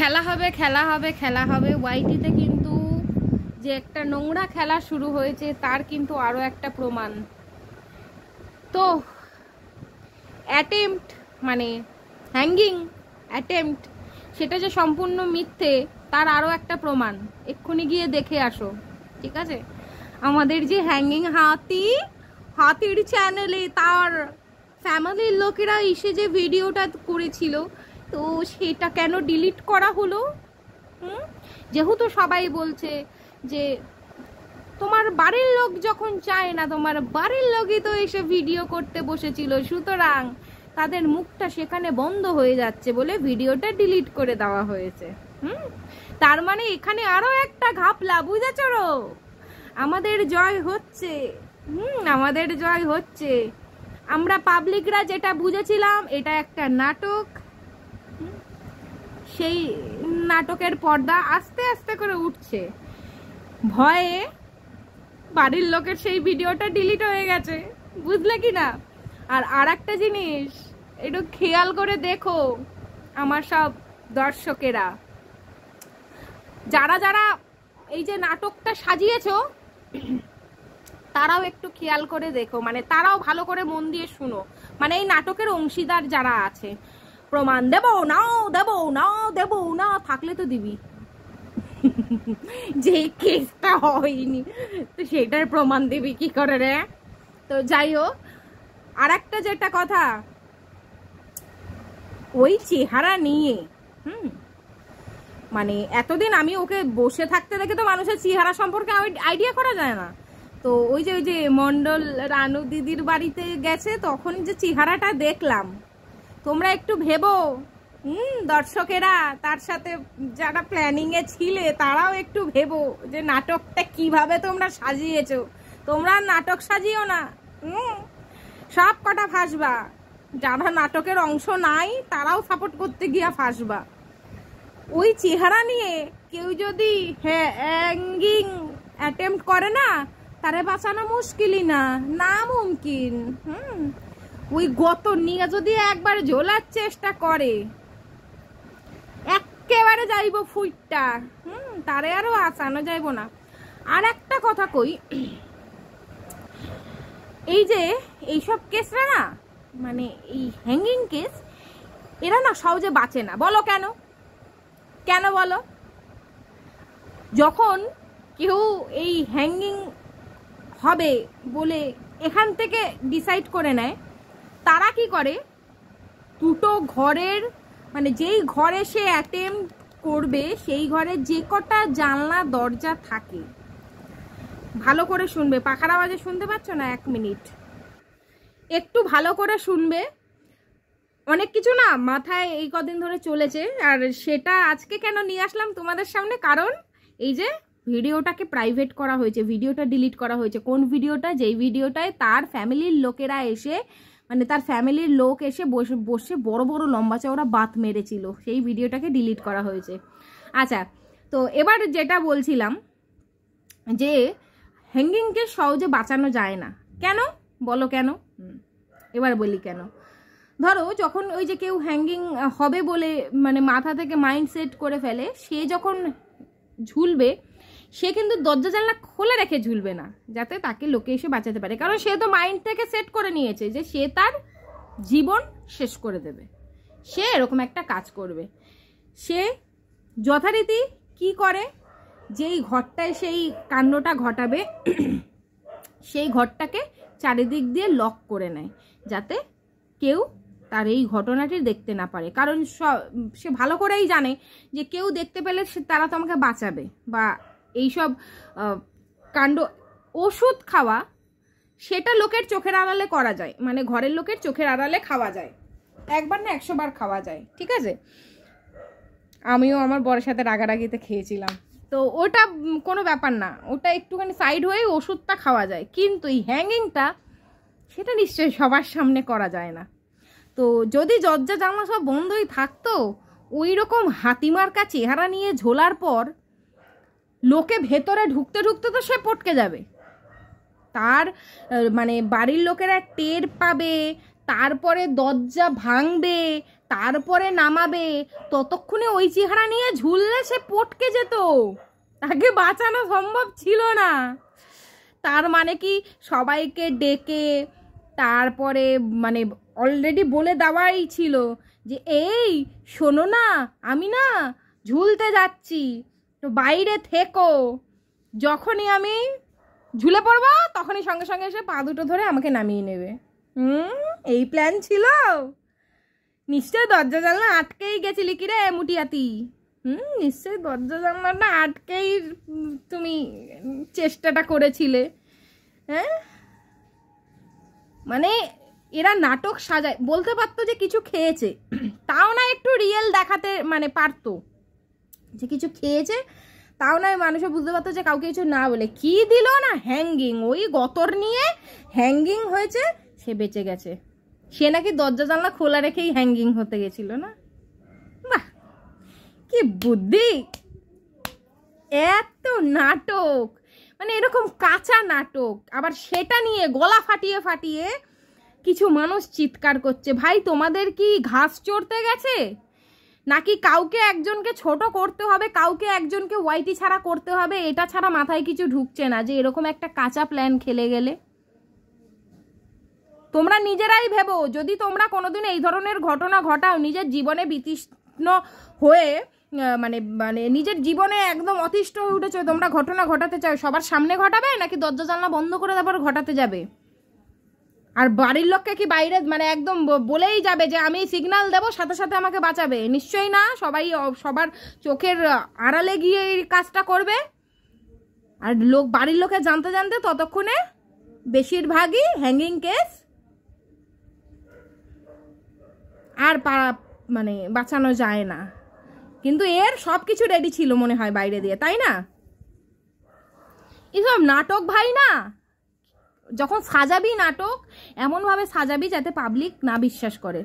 খেলা হবে খেলা হবে খেলা হবে ওয়াইটিতে কিন্তু যে একটা নোংরা খেলা শুরু হয়েছে তার কিন্তু আরও একটা প্রমাণ তো অ্যাটেম্পট মানে হ্যাঙ্গিং অ্যাটেম্পট সেটা যে সম্পূর্ণ মিথ্যে তার আরও একটা প্রমাণ এক্ষুনি গিয়ে দেখে আসো ঠিক আছে আমাদের যে হ্যাঙ্গিং হাতি হাতির চ্যানেলে তার ফ্যামিলির লোকেরা এসে যে ভিডিওটা করেছিল তো সেটা কেন ডিলিট করা হলো হুম যেহেতু সবাই বলছে যে তোমার বাড়ির লোক যখন চায় না তোমার বাড়ির লোকই তো এসে ভিডিও করতে বসেছিল সুতরাং তাদের মুখটা সেখানে বন্ধ হয়ে যাচ্ছে বলে ভিডিওটা ডিলিট করে দেওয়া হয়েছে হুম তার মানে এখানে আরও একটা ঘাপলা বুঝেছ আমাদের জয় হচ্ছে হুম আমাদের জয় হচ্ছে আমরা পাবলিকরা যেটা বুঝেছিলাম এটা একটা নাটক সেই নাটকের পর্দা আস্তে আস্তে করে উঠছে ভয়ে বাড়ির লোকের সেই ভিডিওটা ডিলিট হয়ে গেছে বুঝলে কি না আর আর একটা জিনিস একটু খেয়াল করে দেখো আমার সব দর্শকেরা যারা যারা এই যে নাটকটা সাজিয়েছো তারাও একটু খেয়াল করে দেখো মানে তারাও ভালো করে মন দিয়ে শুনো মানে এই নাটকের অংশীদার যারা আছে প্রমাণ দেব না দেব না দেব না থাকলে তো দিবি যে কেসটা হয়নি তো সেটার প্রমাণ দিবি কি করে রে তো যাই হোক আর একটা যেটা কথা ওই চেহারা নিয়ে হুম মানে এতদিন আমি ওকে বসে থাকতে দেখে তো মানুষের চেহারা সম্পর্কে আইডিয়া করা যায় না তো ওই যে ওই যে মন্ডল রানু দিদির বাড়িতে গেছে তখন যে চেহারাটা দেখলাম তোমরা একটু ভেবো হুম দর্শকেরা তার সাথে যারা প্ল্যানিংয়ে ছিলে তারাও একটু ভেবো যে নাটকটা কিভাবে তোমরা সাজিয়েছো তোমরা নাটক সাজিও না হুম সব কটা ফাসবা যারা নাটকের অংশ নাই তারাও সাপোর্ট করতে গিয়া ফাসবা ওই চেহারা নিয়ে কেউ যদি হ্যাঙ্গিং অ্যাটেম্প্ট করে না তারে বাঁচানো মুশকিলই না না মুমকিন হুম ওই গত নিয়ে যদি একবার ঝোলার চেষ্টা করে একেবারে যাইব ফুইটটা হুম তারে আরও আসানো যাইব না আর একটা কথা কই এই যে এইসব কেসরা না মানে এই হ্যাঙ্গিং কেস এরা না সহজে বাঁচে না বলো কেন কেন বলো যখন কেউ এই হ্যাঙ্গিং হবে বলে এখান থেকে ডিসাইড করে নেয় তারা কি করে দুটো ঘরের মানে যেই ঘরে সে অ্যাটেম্প করবে সেই ঘরে যে কটা জানলা দরজা থাকে ভালো করে শুনবে পাখার আওয়াজে শুনতে পাচ্ছ না এক মিনিট একটু ভালো করে শুনবে অনেক কিছু না মাথায় এই কদিন ধরে চলেছে আর সেটা আজকে কেন নিয়ে আসলাম তোমাদের সামনে কারণ এই যে ভিডিওটাকে প্রাইভেট করা হয়েছে ভিডিওটা ডিলিট করা হয়েছে কোন ভিডিওটা যেই ভিডিওটায় তার ফ্যামিলির লোকেরা এসে মানে তার ফ্যামিলির লোক এসে বসে বসে বড় বড় লম্বা চওড়া বাত মেরেছিল সেই ভিডিওটাকে ডিলিট করা হয়েছে আচ্ছা তো এবার যেটা বলছিলাম যে হ্যাঙ্গিংকে সহজে বাঁচানো যায় না কেন বলো কেন এবার বলি কেন ধরো যখন ওই যে কেউ হ্যাঙ্গিং হবে বলে মানে মাথা থেকে মাইন্ড সেট করে ফেলে সে যখন ঝুলবে সে কিন্তু দরজা জানলা খোলা রেখে ঝুলবে না যাতে তাকে লোকে এসে বাঁচাতে পারে কারণ সে তো মাইন্ডটাকে সেট করে নিয়েছে যে সে তার জীবন শেষ করে দেবে সে এরকম একটা কাজ করবে সে যথারীতি কি করে যেই ঘরটায় সেই কাণ্ডটা ঘটাবে সেই ঘরটাকে চারিদিক দিয়ে লক করে নেয় যাতে কেউ তার এই ঘটনাটি দেখতে না পারে কারণ সে ভালো করেই জানে যে কেউ দেখতে পেলে তারা তো আমাকে বাঁচাবে বা এইসব কাণ্ড ওষুধ খাওয়া সেটা লোকের চোখের আড়ালে করা যায় মানে ঘরের লোকের চোখের আড়ালে খাওয়া যায় একবার না একশো বার খাওয়া যায় ঠিক আছে আমিও আমার বরের সাথে রাগারাগিতে খেয়েছিলাম তো ওটা কোনো ব্যাপার না ওটা একটুখানি সাইড হয়ে ওষুধটা খাওয়া যায় কিন্তু এই হ্যাঙ্গিংটা সেটা নিশ্চয়ই সবার সামনে করা যায় না তো যদি জজ্জা জামা সব বন্ধই থাকতো ওই রকম হাতিমার কাছে চেহারা নিয়ে ঝোলার পর লোকে ভেতরে ঢুকতে ঢুকতে তো সে পটকে যাবে তার মানে বাড়ির লোকেরা টের পাবে তারপরে দরজা ভাঙবে তারপরে নামাবে ততক্ষণে ওই চেহারা নিয়ে ঝুললে সে পটকে যেত তাকে বাঁচানো সম্ভব ছিল না তার মানে কি সবাইকে ডেকে তারপরে মানে অলরেডি বলে দেওয়াই ছিল যে এই শোনো না আমি না ঝুলতে যাচ্ছি তো বাইরে থেকো যখনই আমি ঝুলে পড়বো তখনই সঙ্গে সঙ্গে এসে পা দুটো ধরে আমাকে নামিয়ে নেবে হুম এই প্ল্যান ছিল নিশ্চয়ই দরজা জানলা আটকেই গেছিলি কিরে মুটিয়াতি হুম নিশ্চয়ই দরজা জানলা না আটকেই তুমি চেষ্টাটা করেছিলে হ্যাঁ মানে এরা নাটক সাজায় বলতে পারতো যে কিছু খেয়েছে তাও না একটু রিয়েল দেখাতে মানে পারতো যে কিছু খেয়েছে তাও নয় মানুষে বুঝতে পারতো যে কাউকে কিছু না বলে কি দিল না হ্যাঙ্গিং ওই গতর নিয়ে হ্যাঙ্গিং হয়েছে সে বেঁচে গেছে সে নাকি দরজা জানলা খোলা রেখেই হ্যাঙ্গিং হতে গেছিল না বাহ কি বুদ্ধি এত নাটক মানে এরকম কাঁচা নাটক আবার সেটা নিয়ে গলা ফাটিয়ে ফাটিয়ে কিছু মানুষ চিৎকার করছে ভাই তোমাদের কি ঘাস চড়তে গেছে নাকি কাউকে একজনকে ছোট করতে হবে কাউকে একজনকে ওয়াইটি ছাড়া করতে হবে এটা ছাড়া মাথায় কিছু ঢুকছে না যে এরকম একটা কাঁচা প্ল্যান খেলে গেলে তোমরা নিজেরাই ভেবো যদি তোমরা কোনোদিন এই ধরনের ঘটনা ঘটাও নিজের জীবনে বিতিষ্ণ হয়ে মানে মানে নিজের জীবনে একদম অতিষ্ঠ হয়ে উঠেছে তোমরা ঘটনা ঘটাতে চাও সবার সামনে ঘটাবে নাকি দরজা জানলা বন্ধ করে তারপর ঘটাতে যাবে আর বাড়ির লোককে কি বাইরে মানে একদম বলেই যাবে যে আমি সিগনাল দেব সাথে সাথে আমাকে বাঁচাবে নিশ্চয়ই না সবাই সবার চোখের আড়ালে গিয়ে এই কাজটা করবে আর লোক বাড়ির লোকে জানতে জানতে ততক্ষণে বেশিরভাগই হ্যাঙ্গিং কেস আর মানে বাঁচানো যায় না কিন্তু এর সব কিছু রেডি ছিল মনে হয় বাইরে দিয়ে তাই না এসব নাটক ভাই না যখন সাজাবি নাটক এমনভাবে সাজাবি যাতে পাবলিক না বিশ্বাস করে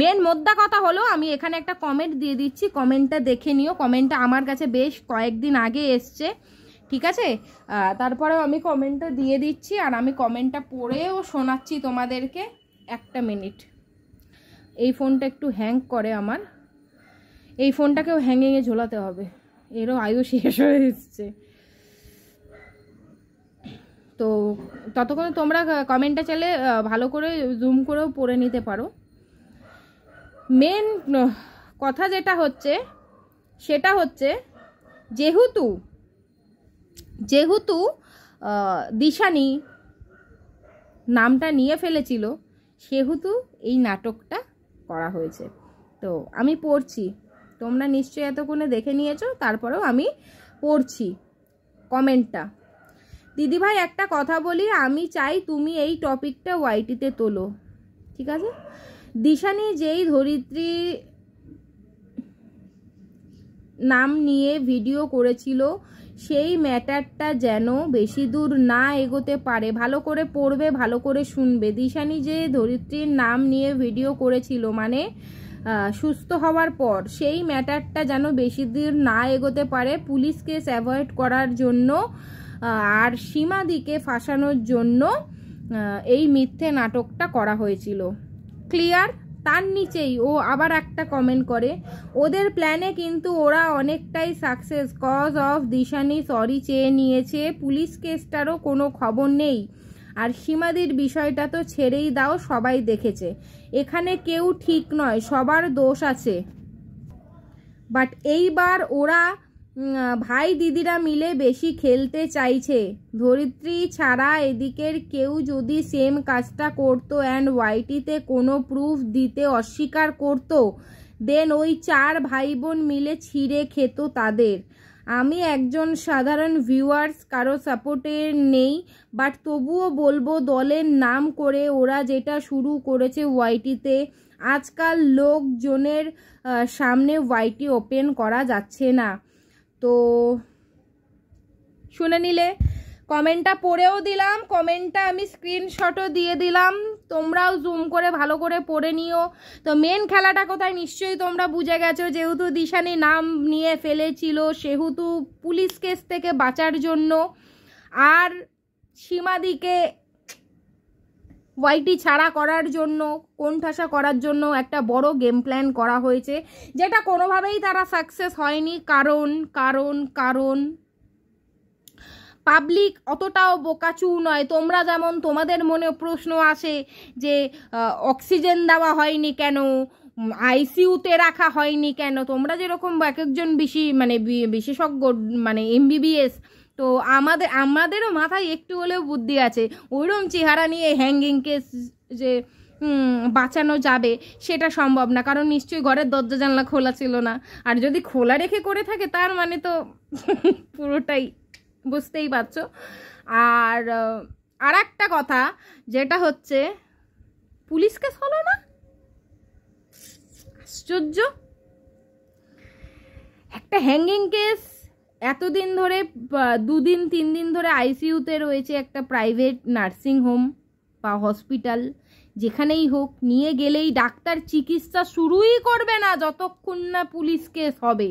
মেন মোদ্দা কথা হলো আমি এখানে একটা কমেন্ট দিয়ে দিচ্ছি কমেন্টটা দেখে নিও কমেন্টটা আমার কাছে বেশ কয়েকদিন আগে এসছে ঠিক আছে তারপরে আমি কমেন্টটা দিয়ে দিচ্ছি আর আমি কমেন্টটা পড়েও শোনাচ্ছি তোমাদেরকে একটা মিনিট এই ফোনটা একটু হ্যাং করে আমার এই ফোনটাকেও হ্যাঙ্গিংয়ে ঝোলাতে হবে এরও আয়ু শেষ হয়ে এসছে তো ততক্ষণ তোমরা কমেন্টটা চাইলে ভালো করে জুম করেও পড়ে নিতে পারো মেন কথা যেটা হচ্ছে সেটা হচ্ছে যেহেতু যেহেতু দিশানি নামটা নিয়ে ফেলেছিল সেহেতু এই নাটকটা করা হয়েছে তো আমি পড়ছি তোমরা নিশ্চয়ই এতক্ষণে দেখে নিয়েছো তারপরেও আমি পড়ছি কমেন্টটা দিদিভাই একটা কথা বলি আমি চাই তুমি এই টপিকটা ওয়াইটিতে তোলো ঠিক আছে দিশানি যেই ধরিত্রী নাম নিয়ে ভিডিও করেছিল সেই ম্যাটারটা যেন বেশি দূর না এগোতে পারে ভালো করে পড়বে ভালো করে শুনবে দিশানি যে ধরিত্রীর নাম নিয়ে ভিডিও করেছিল মানে সুস্থ হওয়ার পর সেই ম্যাটারটা যেন বেশি দূর না এগোতে পারে পুলিশ কেস অ্যাভয়েড করার জন্য আর সীমাদিকে ফাঁসানোর জন্য এই মিথ্যে নাটকটা করা হয়েছিল ক্লিয়ার তার নিচেই ও আবার একটা কমেন্ট করে ওদের প্ল্যানে কিন্তু ওরা অনেকটাই সাকসেস কজ অফ দিশানি সরি চেয়ে নিয়েছে পুলিশ কেসটারও কোনো খবর নেই আর সীমাদির বিষয়টা তো ছেড়েই দাও সবাই দেখেছে এখানে কেউ ঠিক নয় সবার দোষ আছে বাট এইবার ওরা ভাই দিদিরা মিলে বেশি খেলতে চাইছে ধরিত্রী ছাড়া এদিকের কেউ যদি সেম কাজটা করতো অ্যান্ড ওয়াইটিতে কোনো প্রুফ দিতে অস্বীকার করত দেন ওই চার ভাই বোন মিলে ছিঁড়ে খেত তাদের আমি একজন সাধারণ ভিউয়ার্স কারো সাপোর্টের নেই বাট তবুও বলবো দলের নাম করে ওরা যেটা শুরু করেছে ওয়াইটিতে আজকাল লোকজনের সামনে ওয়াইটি ওপেন করা যাচ্ছে না তো শুনে নিলে কমেন্টটা পড়েও দিলাম কমেন্টটা আমি স্ক্রিনশটও দিয়ে দিলাম তোমরাও জুম করে ভালো করে পড়ে নিও তো মেন খেলাটা কোথায় নিশ্চয়ই তোমরা বুঝে গেছো যেহেতু দিশানি নাম নিয়ে ফেলেছিল সেহেতু পুলিশ কেস থেকে বাঁচার জন্য আর সীমাদিকে ওয়াইটি ছাড়া করার জন্য কোণঠাসা করার জন্য একটা বড় গেম প্ল্যান করা হয়েছে যেটা কোনোভাবেই তারা সাকসেস হয়নি কারণ কারণ কারণ পাবলিক অতটাও বোকাচু নয় তোমরা যেমন তোমাদের মনে প্রশ্ন আসে যে অক্সিজেন দেওয়া হয়নি কেন আইসিউতে রাখা হয়নি কেন তোমরা যেরকম এক একজন বেশি মানে বিশেষজ্ঞ মানে এমবিবিএস তো আমাদের আমাদেরও মাথায় একটু হলেও বুদ্ধি আছে ওইরকম চেহারা নিয়ে হ্যাঙ্গিং কেস যে বাঁচানো যাবে সেটা সম্ভব না কারণ নিশ্চয়ই ঘরের দরজা জানলা খোলা ছিল না আর যদি খোলা রেখে করে থাকে তার মানে তো পুরোটাই বুঝতেই পারছো আর আর একটা কথা যেটা হচ্ছে পুলিশ কেস হলো না আশ্চর্য একটা হ্যাঙ্গিং কেস এতদিন ধরে দুদিন তিন দিন ধরে আইসিইউতে রয়েছে একটা প্রাইভেট নার্সিং হোম বা হসপিটাল যেখানেই হোক নিয়ে গেলেই ডাক্তার চিকিৎসা শুরুই করবে না যতক্ষণ না পুলিশ কেস হবে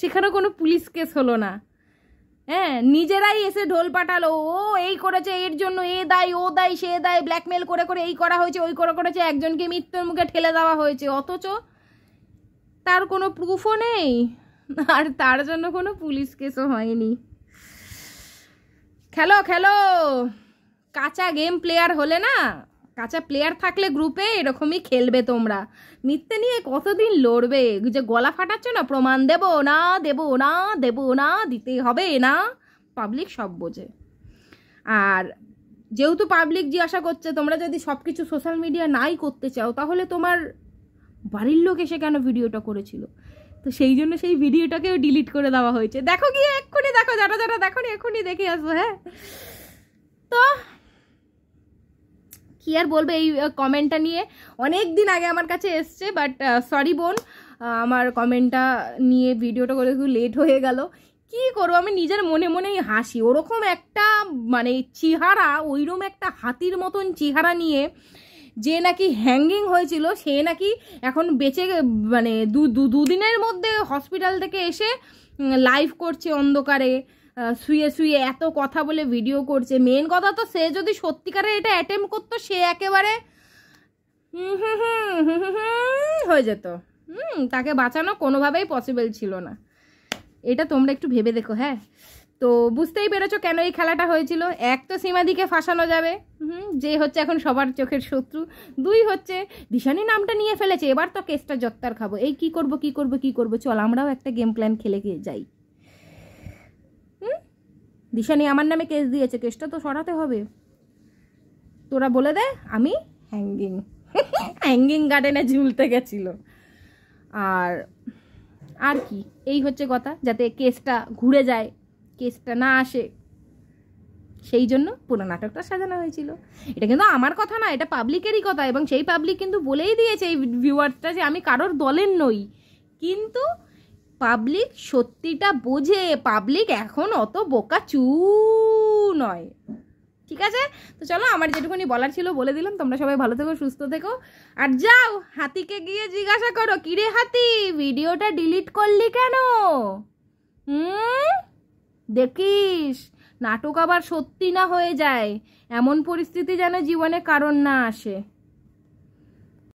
সেখানে কোনো পুলিশ কেস হলো না হ্যাঁ নিজেরাই এসে ঢোল পাঠালো ও এই করেছে এর জন্য এ দায় ও দায় সে দায় ব্ল্যাকমেল করে করে এই করা হয়েছে ওই করে করেছে একজনকে মৃত্যুর মুখে ঠেলে দেওয়া হয়েছে অথচ তার কোনো প্রুফও নেই আর তার জন্য কোনো পুলিশ কেসও হয়নি খেলো খেলো কাঁচা গেম প্লেয়ার হলে না কাঁচা প্লেয়ার থাকলে গ্রুপে এরকমই খেলবে তোমরা মিথ্যে নিয়ে কতদিন লড়বে যে গলা ফাটাচ্ছ না প্রমাণ দেব না দেব না দেব না দিতে হবে না পাবলিক সব বোঝে আর যেহেতু পাবলিক জিজ্ঞাসা করছে তোমরা যদি সব কিছু সোশ্যাল মিডিয়া নাই করতে চাও তাহলে তোমার বাড়ির লোক এসে কেন ভিডিওটা করেছিল তো সেই জন্য সেই ভিডিওটাকেও ডিলিট করে দেওয়া হয়েছে দেখো গিয়ে এক্ষুনি দেখো যারা যারা দেখো এক্ষুনি দেখে আসবো হ্যাঁ তো কি আর বলবে এই কমেন্টটা নিয়ে অনেক দিন আগে আমার কাছে এসছে বাট সরি বোন আমার কমেন্টটা নিয়ে ভিডিওটা করে একটু লেট হয়ে গেল কি করবো আমি নিজের মনে মনেই হাসি ওরকম একটা মানে চেহারা ওইরকম একটা হাতির মতন চেহারা নিয়ে যে নাকি হ্যাঙ্গিং হয়েছিল সে নাকি এখন বেঁচে মানে দু দুদিনের মধ্যে হসপিটাল থেকে এসে লাইভ করছে অন্ধকারে শুয়ে শুয়ে এত কথা বলে ভিডিও করছে মেন কথা তো সে যদি সত্যিকারে এটা অ্যাটেম্প করতো সে একেবারে হয়ে যেত হুম তাকে বাঁচানো কোনোভাবেই পসিবল ছিল না এটা তোমরা একটু ভেবে দেখো হ্যাঁ তো বুঝতেই পেরেছো কেন এই খেলাটা হয়েছিল এক তো সীমাদিকে ফাঁসানো যাবে হুম যে হচ্ছে এখন সবার চোখের শত্রু দুই হচ্ছে দিশানি নামটা নিয়ে ফেলেছে এবার তো কেসটা জত্তার খাবো এই কি করব কি করব কি করব চল আমরাও একটা গেম প্ল্যান খেলে গিয়ে যাই হুম দিশানি আমার নামে কেস দিয়েছে কেসটা তো সরাতে হবে তোরা বলে দে আমি হ্যাঙ্গিং হ্যাঙ্গিং গার্ডেনে ঝুলতে গেছিল আর আর কি এই হচ্ছে কথা যাতে কেসটা ঘুরে যায় কেসটা না আসে সেই জন্য পুরো নাটকটা সাজানো হয়েছিল এটা কিন্তু আমার কথা না এটা পাবলিকেরই কথা এবং সেই পাবলিক কিন্তু বলেই দিয়েছে এই ভিউয়ারটা যে আমি কারোর দলের নই কিন্তু পাবলিক সত্যিটা বোঝে পাবলিক এখন অত বোকা চু নয় ঠিক আছে তো চলো আমার যেটুকুনি বলার ছিল বলে দিলাম তোমরা সবাই ভালো থেকো সুস্থ থেকো আর যাও হাতিকে গিয়ে জিজ্ঞাসা করো কিরে হাতি ভিডিওটা ডিলিট করলি কেন হুম দেখিস নাটক আবার সত্যি না হয়ে যায় এমন পরিস্থিতি যেন জীবনে কারণ না আসে